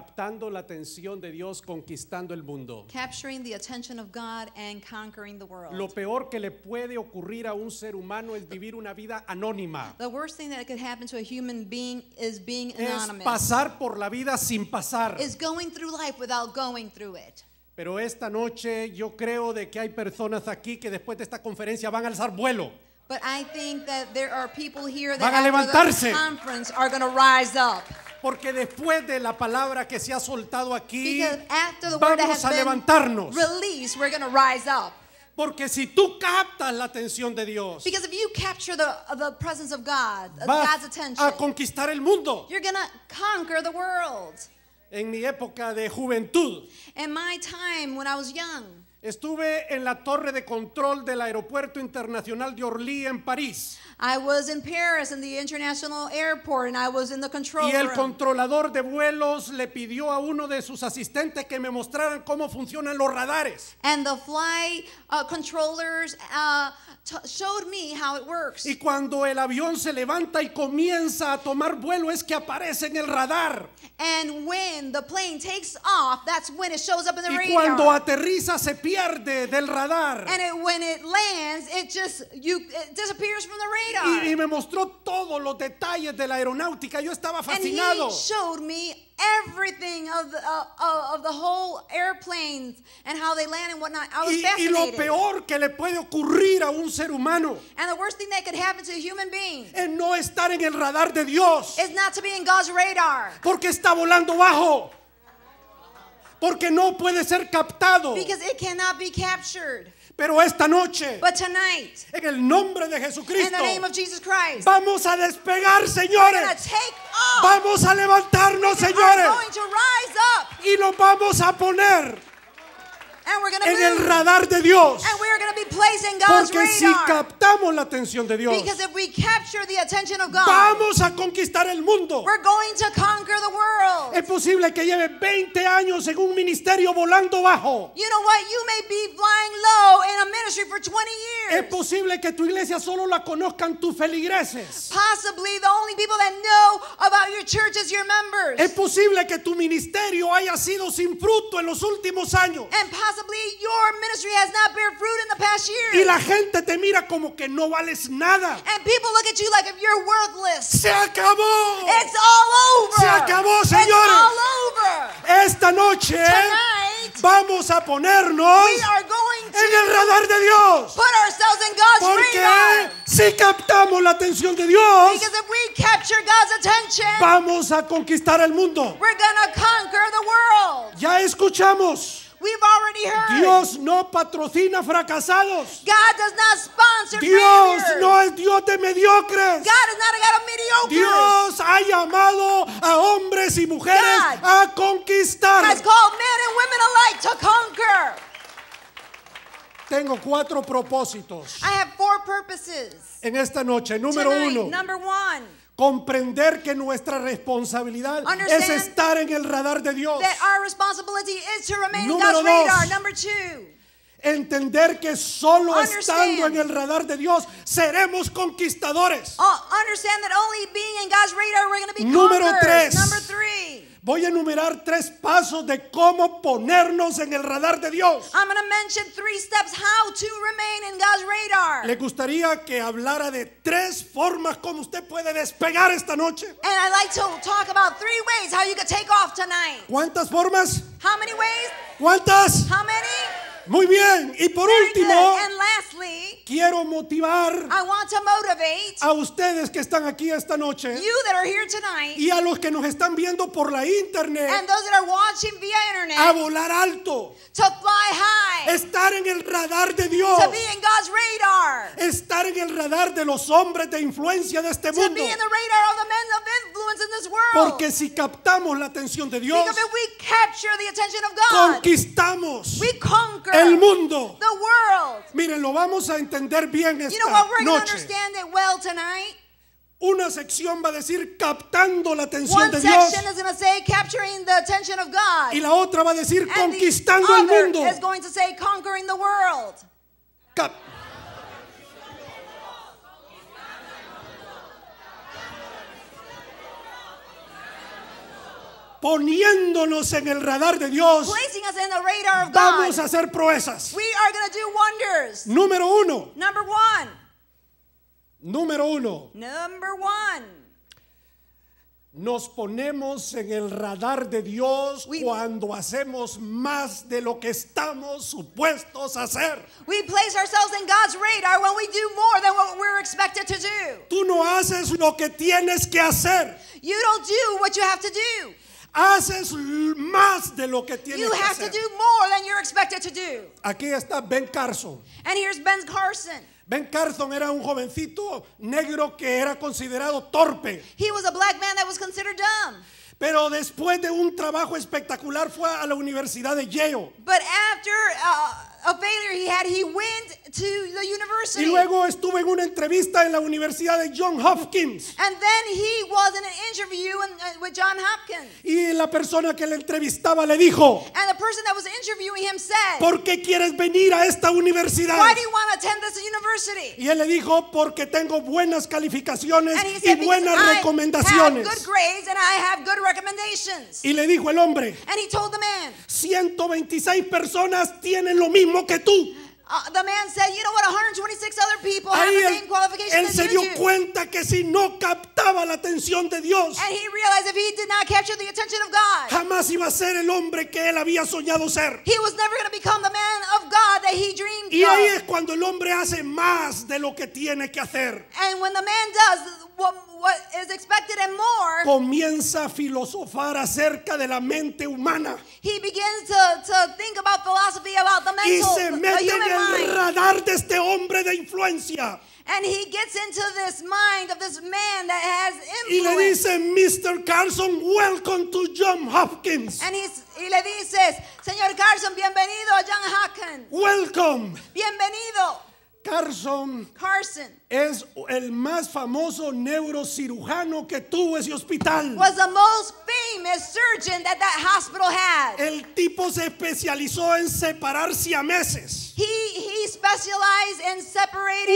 captando la atención de Dios, conquistando el mundo. Capturing the attention of God and conquering the world. Lo peor que le puede ocurrir a un ser humano es vivir una vida anónima. The worst thing that could happen to a human being is being anonymous. Es pasar por la vida sin pasar. Is going through life without going through it. Pero esta noche yo creo de que hay personas aquí que después de esta conferencia van a alzar vuelo. But I think that there are people here that after this The conference are going to rise up. Porque después de la palabra que se ha soltado aquí, vamos a levantarnos. Porque si tú captas la atención de Dios, vas a conquistar el mundo. En mi época de juventud, Estuve en la torre de control del Aeropuerto Internacional de Orly en París. I was in Paris in the international airport and I was in the control Y el controlador de vuelos le pidió a uno de sus asistentes que me mostraran cómo funcionan los radares. And the flight uh, controllers uh, showed me how it works. Y cuando el avión se levanta y comienza a tomar vuelo es que aparece en el radar. And when the plane takes off, that's when it shows up in the y radar. Y cuando aterriza se pierde del radar. And it, when it lands, it just you it disappears from the radar. Y, y me mostró todos los detalles de la aeronáutica. Yo estaba fascinado. And he showed me everything of the, uh, of the whole airplanes and how they land and whatnot. I was y, fascinated. Y lo peor que le puede ocurrir a un ser humano and the worst thing that could happen to a human being es no estar en el radar de Dios. Is not to be in God's radar. Porque está volando bajo porque no puede ser captado. Pero esta noche, en el nombre de Jesucristo, vamos a despegar, señores. Vamos a levantarnos, señores. Y lo vamos a poner en el radar de Dios. Porque si captamos la atención de Dios, vamos a conquistar el mundo. Es posible que lleve 20 años en un ministerio volando bajo. Es posible que tu iglesia solo la conozcan tus feligreses. Es posible que tu ministerio haya sido sin fruto en los últimos años possibly your ministry has not bear fruit in the past year. Y la gente te mira como que no vales nada. And people look at you like if you're worthless. Se acabó. It's all over. Se acabó, señores. It's all over. Esta noche Tonight, vamos a ponernos we are going to en el radar de Dios. Put ourselves in God's Porque radar. si captamos la atención de Dios, Because if we capture God's attention, vamos a conquistar el mundo. We're gonna conquer the world. Ya escuchamos Dios no patrocina fracasados. Dios no es Dios de mediocres. Dios ha llamado a hombres y mujeres a conquistar. Tengo cuatro propósitos. En esta noche, número uno. Number one comprender que nuestra responsabilidad es estar en el radar de Dios. Número dos, entender que solo estando en el radar de Dios seremos conquistadores. Número tres. Voy a enumerar tres pasos de cómo ponernos en el radar de Dios. I'm going to mention three steps how to remain in God's radar. Le gustaría que hablara de tres formas como usted puede despegar esta noche. And I'd like to talk about three ways how you could take off tonight. ¿Cuántas formas? How many ways? ¿Cuántas? How many? Muy bien, y por último, quiero motivar a ustedes que están aquí esta noche y a los que nos están viendo por la internet, a volar alto, estar en el radar de Dios, estar en el radar de los hombres de influencia de este mundo this Porque si captamos la atención de Dios, conquistamos el mundo. Miren, lo vamos a entender bien esta noche. Una sección va a decir captando la atención de Dios. Y la otra va a decir conquistando el mundo. poniéndonos en el radar de Dios, vamos a hacer proezas. We are Número uno. Número uno. Nos ponemos en el radar de Dios cuando hacemos más de lo que estamos supuestos a hacer. Tú no haces lo que tienes que hacer. Haces más de lo que tienes que hacer. Aquí está Ben Carson. And here's Ben Carson. Ben Carson era un jovencito negro que era considerado torpe. He was a black man that was considered dumb. Pero después de un trabajo espectacular fue a la Universidad de Yale. But after uh, y luego estuvo en una entrevista en la Universidad de John Hopkins. And then he was in an interview uh, with John Hopkins. Y la persona que le entrevistaba le dijo, And ¿por qué quieres venir a esta universidad? Why do you want to attend this university? Y él le dijo, porque tengo buenas calificaciones y buenas recomendaciones. good grades and I have good recommendations. Y le dijo el hombre, 126 personas tienen lo mismo mismo que tú. Uh, the man said, you know what, 126 other people have the same qualifications él as se dio you. cuenta que si no captaba la atención de Dios, And he realized if he did not capture the attention of God, jamás iba a ser el hombre que él había soñado ser. he was never going to become the man of God that he dreamed Y ahí of. es cuando el hombre hace más de lo que tiene que hacer. And when the man does what, what is expected and more, comienza a filosofar acerca de la mente humana. He begins to, to think about philosophy about the mental, y se mete en el mind. radar de este hombre de influencia. And he gets into this mind of this man that has influence. Y le dice, Mr. Carson, welcome to John Hopkins. And he's, y le dices, Señor Carson, bienvenido a John Hopkins. Welcome. Bienvenido. Carson, es el más famoso neurocirujano que tuvo ese hospital. El tipo se especializó en separar siameses. He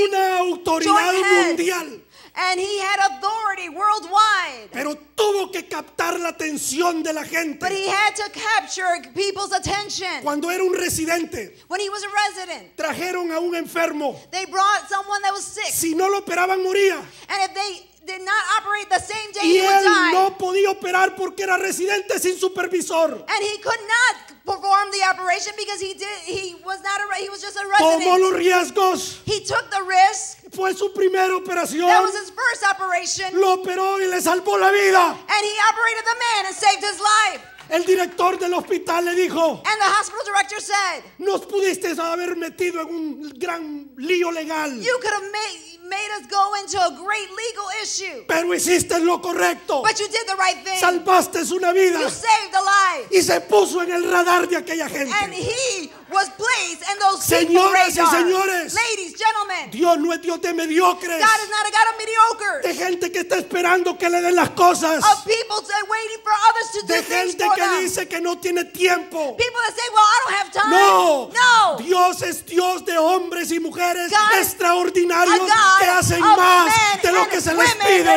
Una autoridad mundial. And he had authority worldwide. Pero tuvo que captar la atención de la gente. But he had to capture people's attention. Cuando era un residente, When he was a resident, trajeron a un enfermo. They brought someone that was sick. Si no lo operaban, moría. And if they Did not operate the same day y he él would die. no podía operar porque era residente sin supervisor. And he could not perform the operation because he did he was not a, he was just a resident. He took the risk. Fue su primera operación. That was his first operation. Lo operó y le salvó la vida. And he operated the man and saved his life. El director del hospital le dijo, And the hospital director said, nos pudiste haber metido en un gran lío legal. You could have made, made us go into a great legal issue. Pero hiciste lo correcto. Salvaste una vida. Y se puso en el radar de aquella gente. And Señoras y señores, Ladies, gentlemen, Dios no es Dios de mediocres. De gente que está esperando que le den las cosas. de gente que dice que no tiene tiempo. No. Dios es Dios de hombres y mujeres extraordinarios que hacen más de lo que se les pide.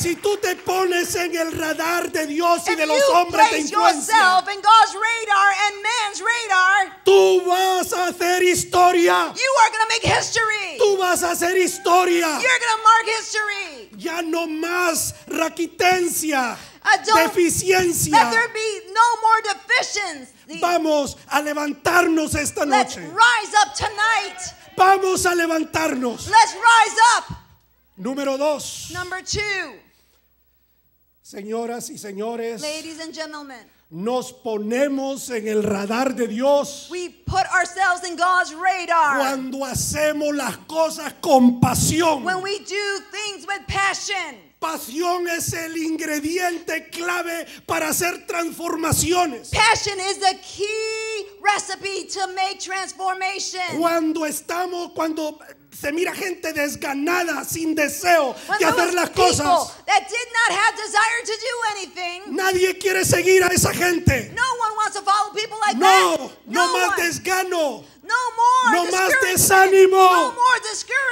Si tú te pones en el radar de Dios y de los hombres de influencia, tú vas a hacer historia. Tú vas a hacer historia. Ya no más raquitencia. deficiencia. Let there be no more deficiencies. Vamos a levantarnos esta noche. Let's rise up tonight. Vamos a levantarnos. Let's rise up. Número dos. Number two. Señoras y señores. Ladies and gentlemen. Nos ponemos en el radar de Dios. We put ourselves in God's radar. Cuando hacemos las cosas con pasión. When we do things with passion. Pasión es el ingrediente clave para hacer transformaciones. Passion is the key recipe to make transformation. Cuando estamos, cuando se mira gente desganada, sin deseo de hacer las cosas. Nadie quiere seguir a esa gente. No, no, más desgano. No, más desánimo. No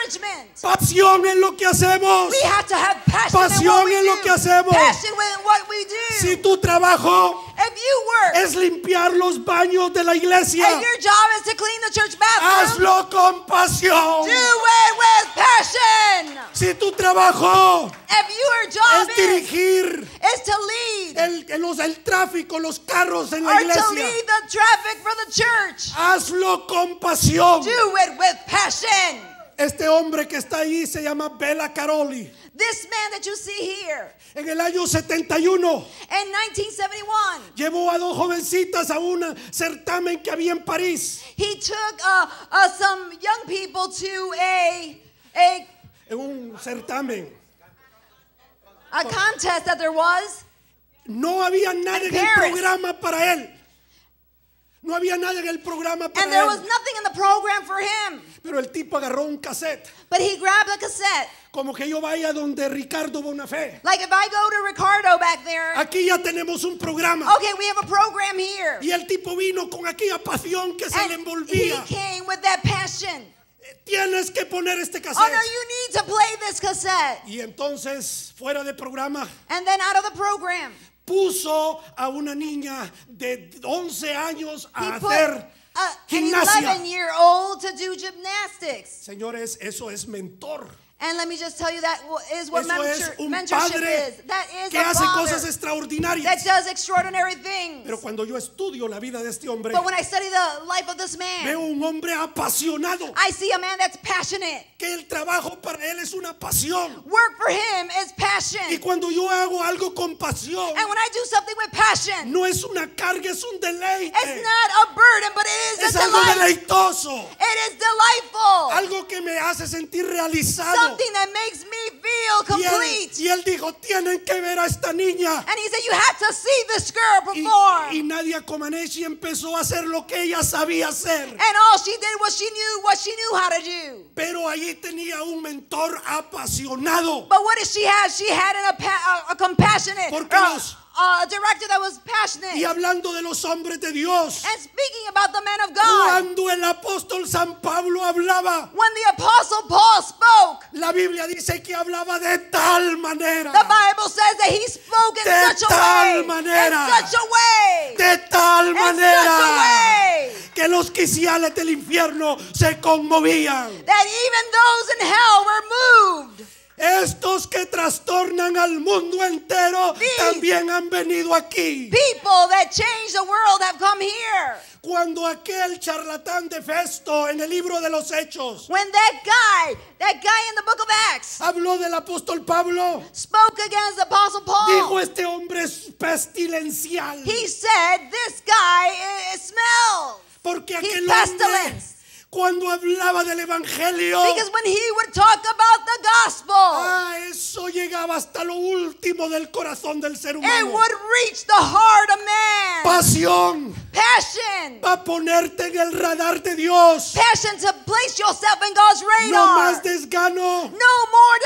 discouragement. Pasión en lo que hacemos. We have to have passion Pasión en lo do. que hacemos. Passion in what we do. Si tu trabajo If you work, es limpiar los baños de la iglesia, and your job is to clean the church bathroom, hazlo con pasión. Do it with passion. Si tu trabajo If your job es dirigir is, to lead, el, el, el tráfico, los carros en la iglesia, to lead the traffic for the church, hazlo con pasión. Do it with passion. Este hombre que está ahí se llama Bella Caroli. En el año 71. Llevó a dos jovencitas a un certamen que había en París. He took uh, uh, some young people to a en un certamen. A contest that there was. No había nadie en el programa para él. No había nada en el programa para él. Pero el tipo agarró un cassette. Como que yo vaya donde Ricardo Bonafé. Aquí ya tenemos un programa. Y el tipo vino con aquella pasión que se le envolvía. Eh, tienes que poner este oh, cassette. Y entonces fuera de programa puso a una niña de 11 años a hacer gimnasia. gymnastics. Señores, eso es mentor. And let me just tell you that is what mentor, es mentorship is. That is que a hace father cosas extraordinarias. That does extraordinary things. Pero cuando yo estudio la vida de este hombre, But when I study the life of this man, veo un hombre apasionado. I see a man that's passionate. Que el trabajo para él es una pasión. Work for him is passion. Y cuando yo hago algo con pasión, And when I do something with passion, no es una carga, es un deleite. It's not a burden, but it is es a algo delight. deleitoso. It is delightful. Algo que me hace sentir realizado. Something something that makes me feel complete. Y él, y él dijo, tienen que ver a esta niña. And he said, you have to see this girl before." Y, y Nadia Comaneci empezó a hacer lo que ella sabía hacer. And all she did was she knew what she knew how to do. Pero allí tenía un mentor apasionado. But what did she have? She had an, a, a compassionate. Porque uh, los a director that was passionate. Y hablando de los hombres de Dios. And speaking about the men of God. Cuando el apóstol San Pablo hablaba. When the apostle Paul spoke. La Biblia dice que hablaba de tal manera. The Bible says that he spoke in such a way. Manera, in such a way. De tal manera. In such a way. Que los quiciales del infierno se conmovían. That even those in hell were moved. Estos que trastornan al mundo entero también han venido aquí. People that Cuando aquel charlatán de Festo en el libro de los Hechos habló del apóstol Pablo, dijo este hombre es pestilencial. He Porque aquel He's hombre cuando hablaba del evangelio. Because when he would talk about the gospel, ah, eso llegaba hasta lo último del corazón del ser humano. It would reach the heart of man. Pasión. Passion. Va a ponerte en el radar de Dios. Passion to place yourself in God's radar. No más desgano. No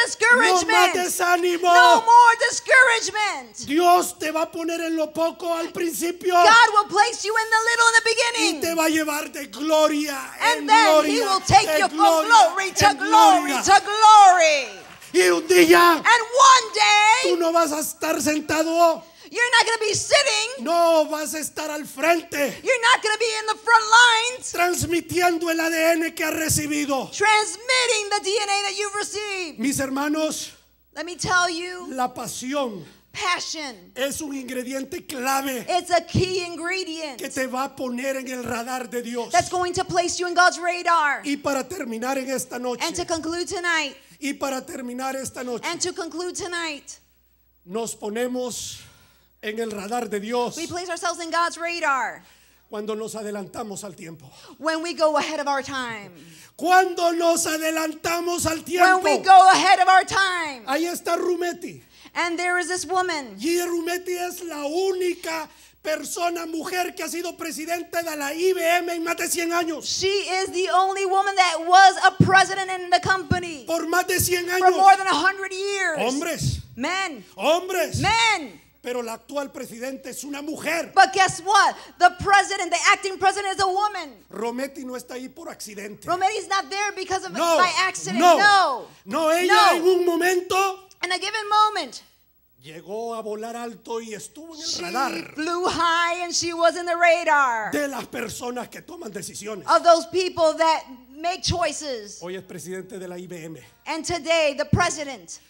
discouragement. No más desánimo. No more discouragement. Dios te va a poner en lo poco al principio. God will place you in the little in the beginning. Y te va a llevar de gloria And en then gloria, he will take you from glory to glory to glory. Y un día And one day, tú no vas a estar sentado you're not going to be sitting. No vas a estar al frente. You're not going to be in the front lines. Transmitiendo el ADN que has recibido. Transmitting the DNA that you've received. Mis hermanos, let me tell you. La pasión Passion. Es un ingrediente clave. It's a key ingredient que te va a poner en el radar de Dios. That's going to place you in God's radar. Y para terminar en esta noche. And to conclude tonight. Y para terminar esta noche. And to conclude tonight. Nos ponemos en el radar de Dios. We place ourselves in God's radar. Cuando nos adelantamos al tiempo. When we go ahead of our time. Cuando nos adelantamos al tiempo. When we go ahead of our time. Ahí está Rumeti. And there is this woman. Y Rumeti es la única persona, mujer que ha sido presidente de la IBM en más de 100 años. She is the only woman that was a president in the company. Por más de 100 años. For more than 100 years. Hombres. Men. Hombres. Men. Pero la actual presidenta es una mujer. But guess what? The president, the acting president is a woman. Rometty no está ahí por accidente. is not there because of no, by accident. No. No, no ella no. en un momento. In a given moment. Llegó a volar alto y estuvo en el she radar. Flew high and she was in the radar. De las personas que toman decisiones. Of those people that choices. Hoy es presidente de la IBM.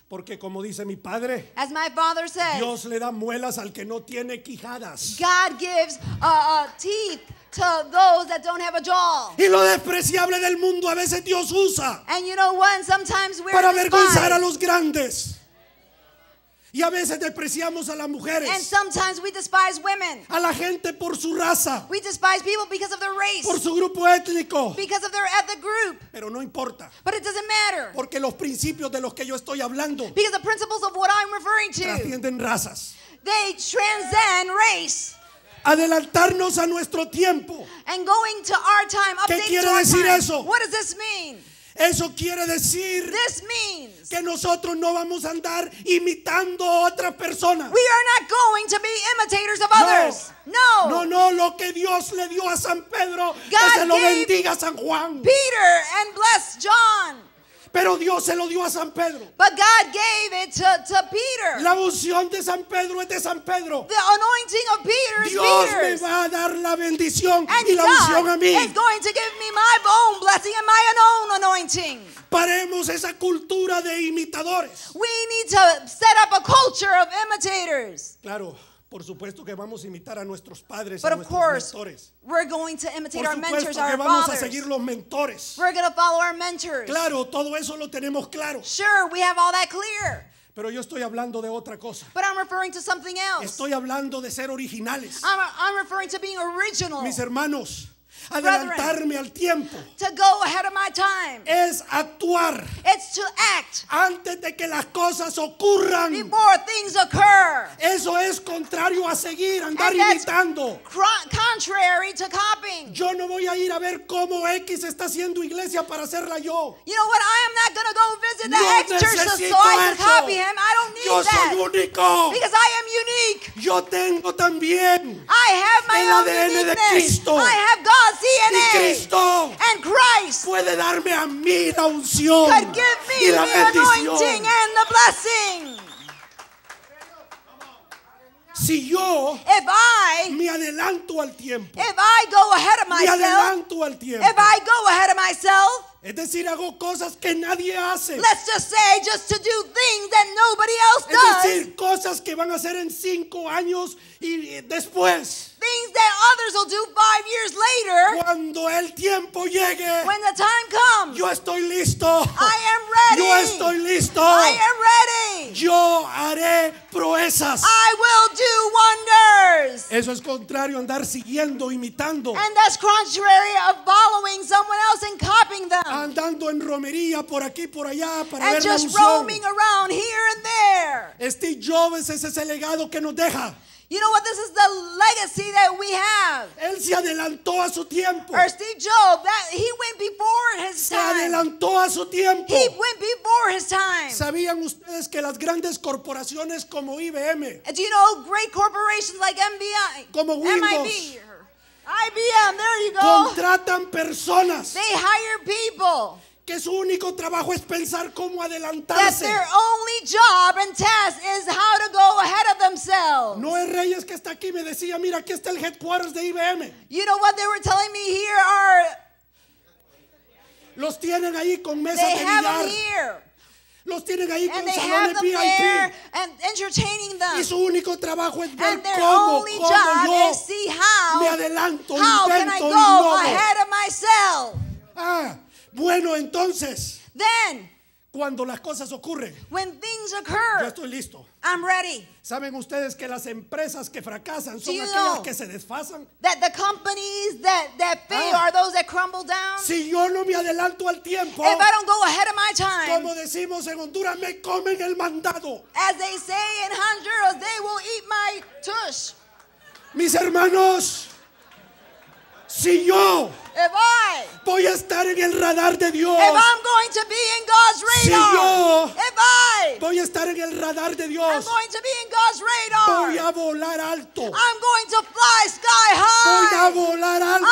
Porque como dice mi padre, Dios le da muelas al que no tiene quijadas. Y lo despreciable del mundo a veces Dios usa. para avergonzar a los grandes. Y a veces despreciamos a las mujeres. And sometimes we despise women. A la gente por su raza. We despise people because of their race. Por su grupo étnico. Because of their ethnic group. Pero no importa. But it doesn't matter. Porque los principios de los que yo estoy hablando. Because the principles of what I'm referring to. Trascienden razas. They transcend race. Adelantarnos a nuestro tiempo. And going to our time, ¿Qué quiere decir eso? What does this mean? Eso quiere decir que nosotros no vamos a andar imitando a otras personas. no. No. No, lo que Dios le dio a San Pedro, God lo bendiga a San Juan. Pero Dios se lo dio a San Pedro. But God gave it to, to Peter. La unción de San Pedro es de San Pedro. The anointing of Peter is Dios Peter's. me va a dar la bendición and y la unción a mí. Is going to give me my own blessing and my own anointing. Paremos esa cultura de imitadores. We need to set up a culture of imitators. Claro. Por supuesto que vamos a imitar a nuestros padres, y a nuestros mentores. Por supuesto que vamos a seguir los mentores. Claro, todo eso lo tenemos claro. Pero yo estoy hablando de otra cosa. Estoy hablando de ser originales. Mis hermanos, adelantarme al tiempo. To go ahead of my time. Es actuar. It's to act. Antes de que las cosas ocurran. Before things occur. Eso es contrario a seguir, andar And imitando. Contrary to copying. Yo no voy a ir a ver cómo X está haciendo iglesia para hacerla yo. You know what? I am not going to go visit the no X church so I can copy him. I don't need yo that. Yo soy único. Because I am unique. Yo tengo también I have my el ADN de Cristo. I have God's DNA. Cristo and Christ puede darme a mí la unción could give me the bendición. anointing and the blessing. Si yo if I, me adelanto al tiempo, if I go ahead of myself, me adelanto al tiempo, if I go ahead of myself, Es decir, hago cosas que nadie hace. Let's just say, just to do things that nobody else does. Es decir, cosas que van a hacer en cinco años y después. Things that others will do five years later. Cuando el tiempo llegue. When the time comes. Yo estoy listo. I am ready. Yo estoy listo. I am ready. Yo haré proezas. I will do eso es contrario a andar siguiendo, imitando. And that's Andando en romería por aquí por allá para ver just la roaming around here and Steve Jobs ese es ese legado que nos deja. You know what? This is the legacy that we have. Él se adelantó a su tiempo. Or Steve Jobs, that, he went before his se time. adelantó a su tiempo. He went before his time. ¿Sabían ustedes que las grandes corporaciones como IBM? Do you know great corporations like MBI? Como Windows. MIB, IBM, there you go. Contratan personas. They hire people que su único trabajo es pensar cómo adelantarse. their only job and task is how to go ahead of themselves. No es Reyes que está aquí me decía, mira, aquí está el headquarters de IBM. You know what they were telling me here are Los tienen ahí con mesas they de have em billar. Them here. Los tienen ahí and con salones VIP. And entertaining them. Y su único trabajo es ver cómo, cómo yo me adelanto, how invento can I go ahead of myself. Ah, bueno, entonces. Cuando las cosas ocurren. When Yo estoy listo. ¿Saben ustedes que las empresas que fracasan son aquellas que se desfasan? Si yo no me adelanto al tiempo, como decimos en Honduras, me comen el mandado. Mis hermanos. si yo I, voy a estar en el radar de Dios, radar, si yo I, voy a estar en el radar de Dios, radar, voy a volar alto, voy a volar alto,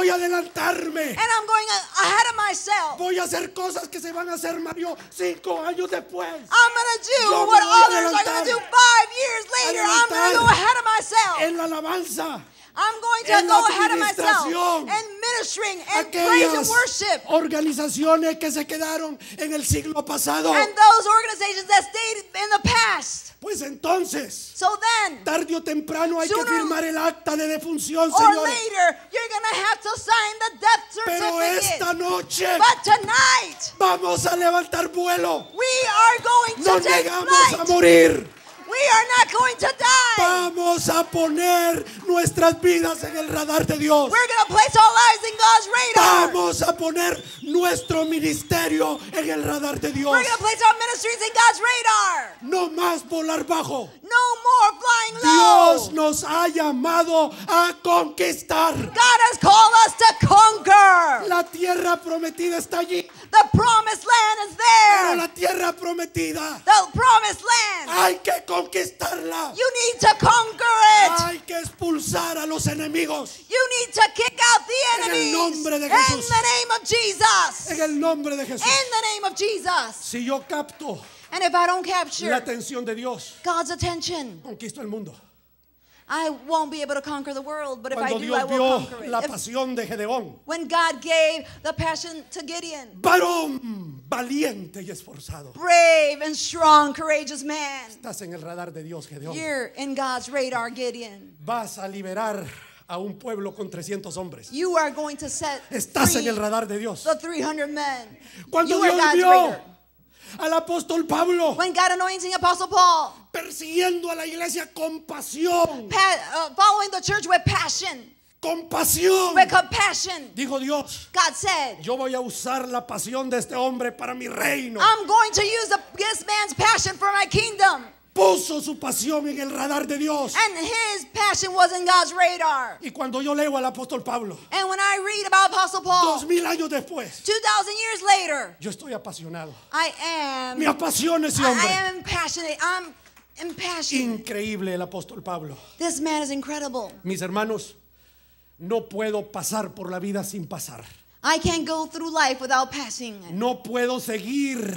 voy a adelantarme. And I'm going ahead of myself. Voy a hacer cosas que se van a hacer, Mario, cinco años después. I'm going to do Yo what others are going to do five years later. I'm going to go ahead of myself. En la alabanza. I'm going to en go ahead of myself and ministering and praise and worship. organizaciones que se quedaron en el siglo pasado. And those organizations that stayed in the past. Pues entonces, so then, tarde o temprano hay que firmar el acta de defunción, Señor. Pero esta noche But tonight, vamos a levantar vuelo. We are going to no take negamos flight. a morir. We are not going to die. Vamos a poner nuestras vidas en el radar de Dios. Vamos a poner nuestro ministerio en el radar de Dios. No más volar bajo. Dios nos ha llamado a conquistar. conquer. La tierra prometida está allí. The promised land is there. Pero la tierra prometida. The promised land. Hay que conquistarla. You need to conquer it. Hay que expulsar a los enemigos. You need to kick out the enemies. En el nombre de Jesús. In the name of Jesus. En el nombre de Jesús. In the name of Jesus. Si yo capto And if I don't capture la atención de Dios, God's attention, conquisto el mundo. I won't be able to conquer the world, but if Cuando I do, Dios I will conquer it. pasión de Gedeón. When God gave the passion to Gideon. Varón valiente y esforzado. Brave and strong, courageous man. Estás en el radar de Dios, Gedeón. You're in God's radar, Gideon. Vas a liberar a un pueblo con 300 hombres. You are going to set Estás en el radar de Dios. The 300 men. Cuando you Dios vio al apóstol Pablo, When God anointing Apostle Paul, persiguiendo a la iglesia con pasión. Pa uh, following the church with passion. Compasión. With compassion. Dijo Dios. God said, yo voy a usar la pasión de este hombre para mi reino. I'm going to use the, this man's passion for my kingdom. Puso su pasión en el radar de Dios. And his passion was in God's radar. Y cuando yo leo al apóstol Pablo, And when I read about Apostle Paul, dos mil años después, 2000 years later, yo estoy apasionado. I am, Me apasiona ese hombre. I am passionate. I'm Increíble el apóstol Pablo. This man is incredible. Mis hermanos, no puedo pasar por la vida sin pasar. I can't go through life without passing. No puedo seguir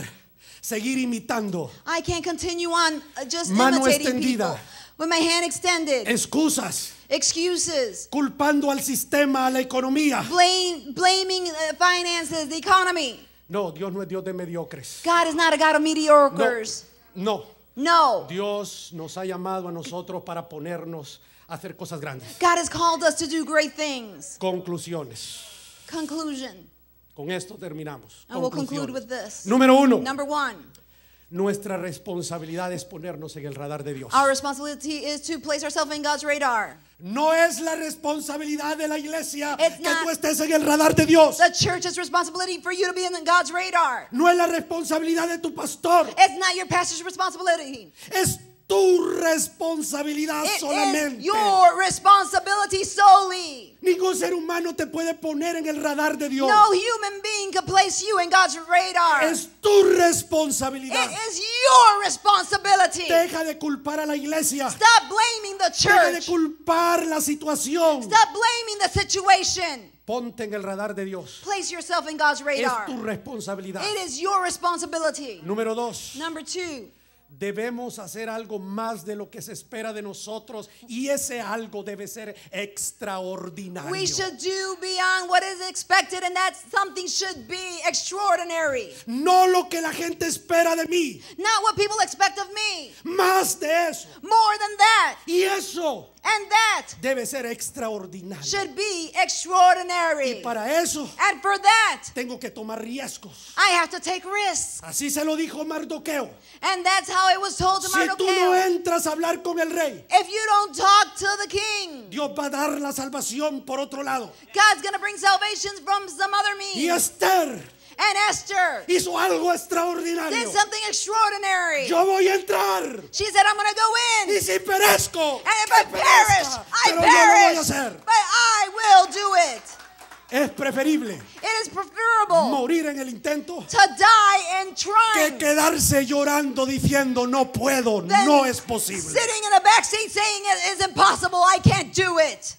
seguir imitando. I can't continue on uh, just Mano imitating extendida. People. With my hand extended. Excusas. Excuses. Culpando al sistema, a la economía. Blame, blaming uh, finances, the economy. No, Dios no es Dios de mediocres. God is not a God of mediocres. No. no. No. Dios nos ha llamado a nosotros para ponernos a hacer cosas grandes. God has called us to do great things. Conclusiones. Conclusion. Con esto terminamos. And we'll conclude with this. Número uno. Number one. Nuestra responsabilidad es ponernos en el radar de Dios. Our responsibility is to place ourselves in God's radar. No es la responsabilidad de la iglesia It's que tú estés en el radar de Dios. The church's responsibility for you to be in God's radar. No es la responsabilidad de tu pastor. It's not your pastor's responsibility. Es tu responsabilidad solamente. your responsibility solely. Ningún ser humano te puede poner en el radar de Dios. No human being can place you in God's radar. Es tu responsabilidad. It is your responsibility. Deja de culpar a la iglesia. Stop blaming the church. Deja de culpar la situación. Stop blaming the situation. Ponte en el radar de Dios. Place yourself in God's radar. Es tu responsabilidad. It is your responsibility. Número dos. Number two debemos hacer algo más de lo que se espera de nosotros y ese algo debe ser extraordinario. We should do beyond what is expected and that something should be extraordinary. No lo que la gente espera de mí. Not what people expect of me. Más de eso. More than that. Y eso And that debe ser extraordinario. Should be extraordinary. Y para eso And for that, tengo que tomar riesgos. I have to take risks. Así se lo dijo Mardoqueo. And that's how it was told to si Mardoqueo. tú no entras a hablar con el rey, If you don't talk to the king, Dios va a dar la salvación por otro lado. God's gonna bring salvation from some other means. Y Esther and Esther hizo algo extraordinario. Did something extraordinary. Yo voy a entrar. She said, I'm going to go in. Y si perezco, and if I perish, I perish. But I will do it. Es preferible It is preferable morir en el intento to die and que quedarse llorando diciendo no puedo, no es posible.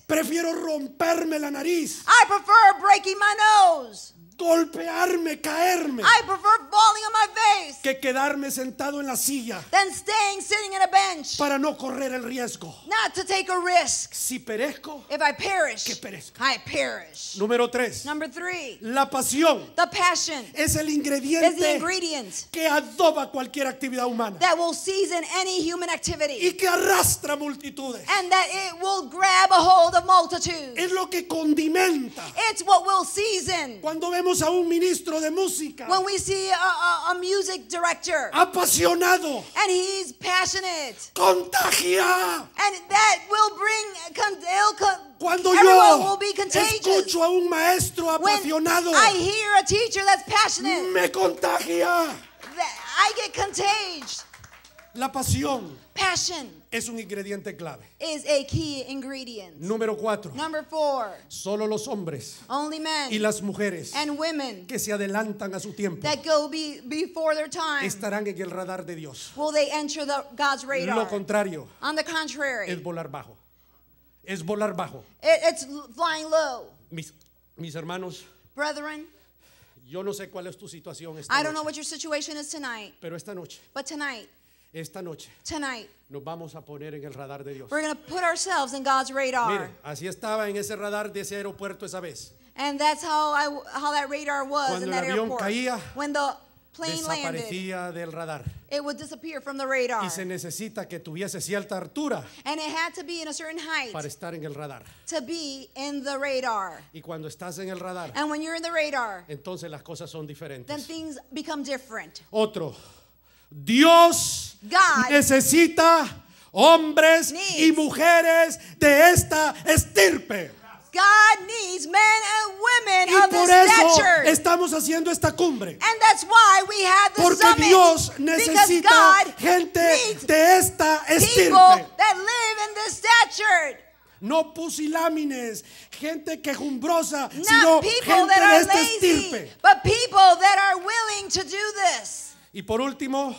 Prefiero romperme la nariz. I prefer breaking my nose golpearme, caerme. que quedarme sentado en la silla. Para no correr el riesgo. Si perezco, que perezco Número tres. La pasión. Es el ingrediente. que adoba cualquier actividad humana. Y que arrastra multitudes. Es lo que condimenta. Cuando vemos vemos a un ministro de música when we see a, a, a music director apasionado and he's passionate contagia and that will bring con, con, cuando yo escucho a un maestro apasionado I hear a teacher that's passionate me contagia I get contagious la pasión passion es un ingrediente clave. Is a key ingredient. Número cuatro. Number four. Solo los hombres Only men y las mujeres and women que se adelantan a su tiempo that go be, before their time estarán en el radar de Dios. Will they enter the, God's radar? Lo contrario On the contrary, es volar bajo. Es volar bajo. It, it's flying low. Mis, mis hermanos. Brethren. Yo no sé cuál es tu situación esta I don't noche, know what your situation is tonight. Pero esta noche. But tonight esta noche Tonight, nos vamos a poner en el radar de Dios. we're going to put ourselves in God's radar. Mire, así estaba en ese radar de ese aeropuerto esa vez. And that's how, I, how that radar was Cuando in el avión airport. caía, when the plane landed, Desaparecía del radar. it would disappear from the radar. Y se necesita que tuviese cierta altura And it had to be in a certain height para estar en el radar. to be in the radar. Y cuando estás en el radar, And when you're in the radar, entonces las cosas son diferentes. then things become different. Otro, Dios necesita hombres y mujeres de esta estirpe. God needs men and women y por eso estamos haciendo esta cumbre. Porque Dios necesita gente de esta estirpe. No pusilámines, gente quejumbrosa, sino gente de esta estirpe. Y por último,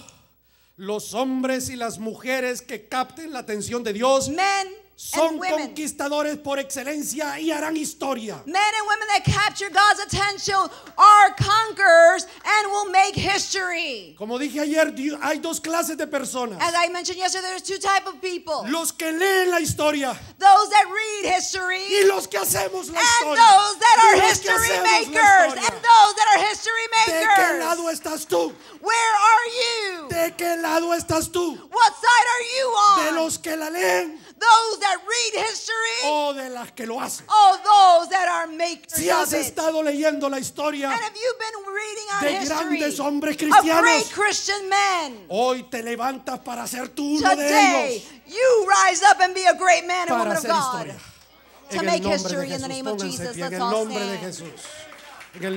los hombres y las mujeres que capten la atención de Dios. Amén. son conquistadores por excelencia y harán historia. Men and women that capture God's attention are conquerors and will make history. Como dije ayer, hay dos clases de personas. As I mentioned yesterday, there's two type of people. Los que leen la historia. Those that read history. Y los que hacemos la historia. And those that are history makers. And those that are history makers. ¿De qué lado estás tú? Where are you? ¿De qué lado estás tú? What side are you on? De los que la leen those that read history, o oh, de las que lo hacen. Or oh, those that are makers si has of estado it. leyendo la historia And have you been reading on de history, grandes hombres cristianos, of great Christian men, hoy te levantas para ser tú uno de ellos. You rise up and be a great man and woman of God. Historia. To en make history in the name of Jesus, let's all stand. In the name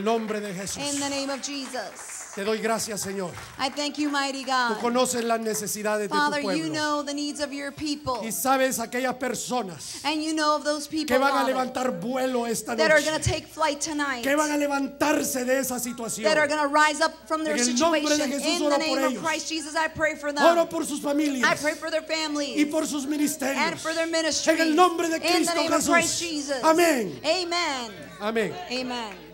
of Jesús. In the name of Jesus. Te doy gracias, Señor. I thank you, mighty God. Tú conoces las necesidades Father, de tu pueblo. You know the needs of your people. Y sabes aquellas personas And you know of those people, que van a levantar vuelo esta noche. are take flight tonight. Que van a levantarse de esa situación. That are rise up from their en el nombre situation. De Jesús, In the name Jesus, Oro por sus familias. Y por sus ministerios. En el nombre de Cristo Jesús. Amén Amén.